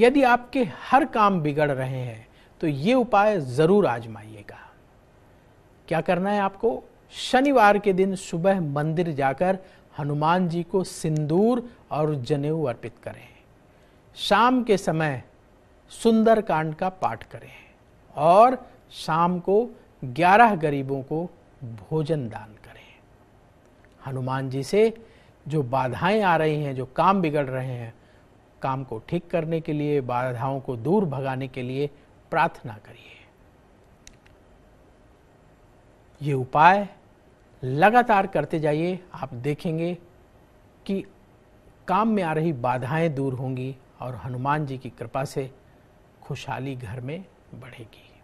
यदि आपके हर काम बिगड़ रहे हैं तो ये उपाय जरूर आजमाइएगा क्या करना है आपको शनिवार के दिन सुबह मंदिर जाकर हनुमान जी को सिंदूर और जनेऊ अर्पित करें शाम के समय सुंदर कांड का पाठ करें और शाम को ग्यारह गरीबों को भोजन दान करें हनुमान जी से जो बाधाएं आ रही हैं जो काम बिगड़ रहे हैं काम को ठीक करने के लिए बाधाओं को दूर भगाने के लिए प्रार्थना करिए ये उपाय लगातार करते जाइए आप देखेंगे कि काम में आ रही बाधाएं दूर होंगी और हनुमान जी की कृपा से खुशहाली घर में बढ़ेगी